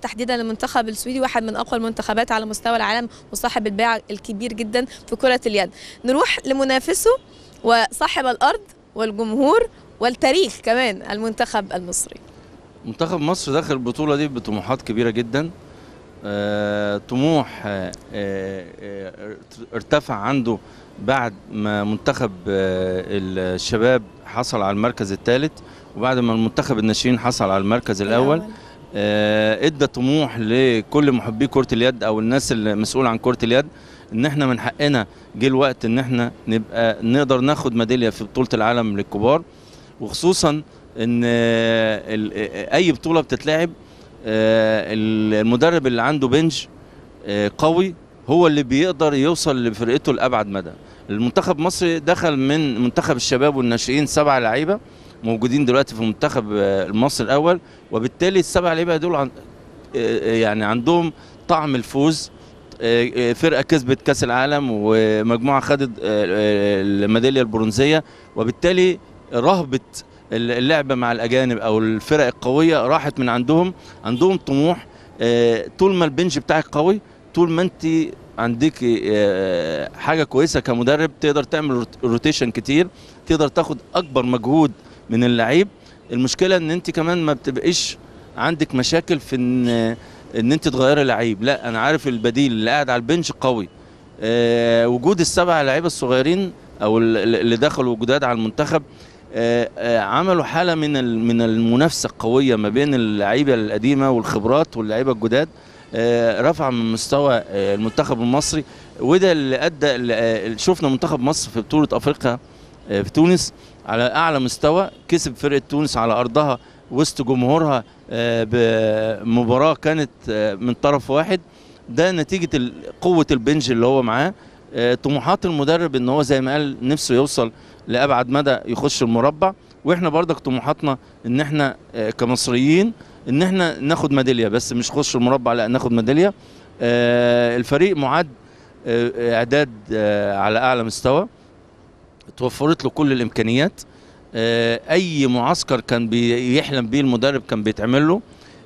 تحديدا المنتخب السويدي واحد من اقوى المنتخبات على مستوى العالم وصاحب الباع الكبير جدا في كره اليد نروح لمنافسه وصاحب الارض والجمهور والتاريخ كمان المنتخب المصري منتخب مصر داخل البطوله دي بطموحات كبيره جدا آه، طموح آه، آه، ارتفع عنده بعد ما منتخب آه، الشباب حصل على المركز الثالث وبعد ما المنتخب الناشئين حصل على المركز الاول, الأول. آه، ادى طموح لكل محبي كره اليد او الناس المسؤوله عن كره اليد ان احنا من حقنا جه الوقت ان احنا نبقى نقدر ناخد ميداليه في بطوله العالم للكبار وخصوصا ان آه، آه، اي بطوله بتتلعب المدرب اللي عنده بنج قوي هو اللي بيقدر يوصل لفرقته لابعد مدى المنتخب المصري دخل من منتخب الشباب والناشئين سبعه لعيبه موجودين دلوقتي في منتخب المصري آه، الاول وبالتالي السبع لعيبه دول عن آه، آه، يعني عندهم طعم الفوز فرقه كسبت كاس العالم ومجموعه خدت الميداليه البرونزيه وبالتالي رهبه اللعبه مع الاجانب او الفرق القويه راحت من عندهم عندهم طموح طول ما البنج بتاعك قوي طول ما انت عندك حاجه كويسه كمدرب تقدر تعمل روتيشن كتير تقدر تاخد اكبر مجهود من اللعيب المشكله ان انت كمان ما بتبقيش عندك مشاكل في ان ان انت تغيري لعيب لا انا عارف البديل اللي قاعد على البنش قوي أه وجود السبع لعيبه الصغيرين او اللي دخلوا جداد على المنتخب أه, آه، عملوا حاله من من المنافسه القويه ما بين اللعيبه القديمه والخبرات واللعيبه الجداد آه، رفع من مستوى آه، المنتخب المصري وده اللي ادى شفنا منتخب مصر في بطوله افريقيا آه، في تونس على اعلى مستوى كسب فرقه تونس على ارضها وسط جمهورها آه، بمباراه كانت آه، من طرف واحد ده نتيجه قوه البنج اللي هو معاه طموحات المدرب ان هو زي ما قال نفسه يوصل لابعد مدى يخش المربع واحنا برضك طموحاتنا ان احنا كمصريين ان احنا ناخد ميداليه بس مش خش المربع لا ناخد ميداليه الفريق معد اعداد على اعلى مستوى توفرت له كل الامكانيات آه، اي معسكر كان بيحلم بيه المدرب كان بيتعمل له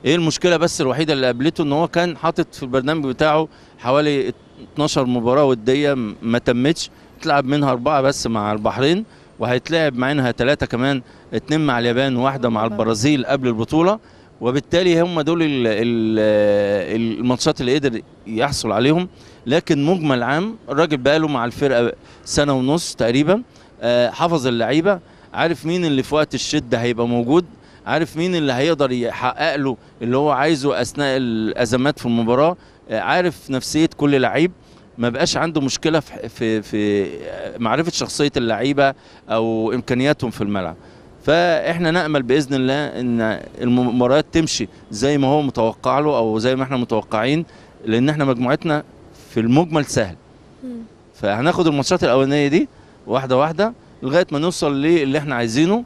ايه المشكله بس الوحيده اللي قابلته ان هو كان حاطط في البرنامج بتاعه حوالي 12 مباراه وديه ما تمتش تلعب منها اربعه بس مع البحرين وهيتلعب معينها ثلاثه كمان اتنين مع اليابان وواحده مع البرازيل قبل البطوله وبالتالي هم دول الماتشات اللي قدر يحصل عليهم لكن مجمل عام الراجل بقاله مع الفرقه سنه ونص تقريبا آه، حفظ اللعيبه عارف مين اللي في وقت الشده هيبقى موجود عارف مين اللي هيقدر يحقق له اللي هو عايزه اثناء الازمات في المباراه آه، عارف نفسيه كل لعيب ما بقاش عنده مشكله في في, في آه، معرفه شخصيه اللعيبه او امكانياتهم في الملعب فاحنا نامل باذن الله ان المباريات تمشي زي ما هو متوقع له او زي ما احنا متوقعين لان احنا مجموعتنا في المجمل سهل فهناخد الماتشات الاولانيه دي واحده واحده لغايه ما نوصل للي احنا عايزينه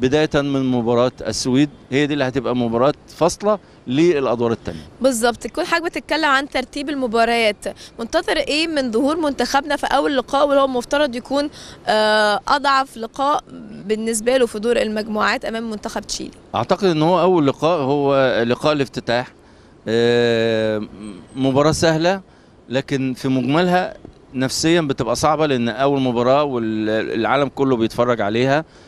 بدايه من مباراه السويد هي دي اللي هتبقى مباراه فاصله للادوار الثانيه بالظبط كل حاجه بتتكلم عن ترتيب المباريات منتظر ايه من ظهور منتخبنا في اول لقاء واللي هو المفترض يكون آه، اضعف لقاء بالنسبه له في دور المجموعات امام منتخب تشيلي اعتقد ان هو اول لقاء هو لقاء الافتتاح آه، مباراه سهله لكن في مجملها نفسيا بتبقى صعبه لان اول مباراه والعالم كله بيتفرج عليها